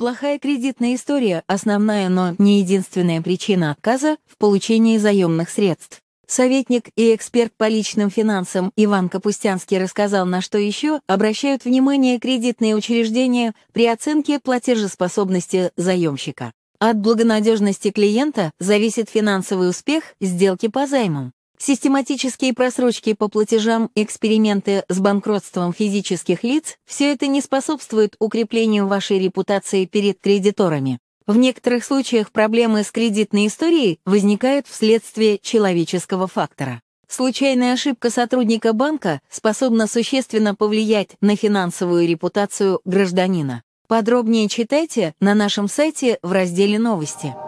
Плохая кредитная история – основная, но не единственная причина отказа в получении заемных средств. Советник и эксперт по личным финансам Иван Капустянский рассказал, на что еще обращают внимание кредитные учреждения при оценке платежеспособности заемщика. От благонадежности клиента зависит финансовый успех сделки по займам. Систематические просрочки по платежам, эксперименты с банкротством физических лиц – все это не способствует укреплению вашей репутации перед кредиторами. В некоторых случаях проблемы с кредитной историей возникают вследствие человеческого фактора. Случайная ошибка сотрудника банка способна существенно повлиять на финансовую репутацию гражданина. Подробнее читайте на нашем сайте в разделе «Новости».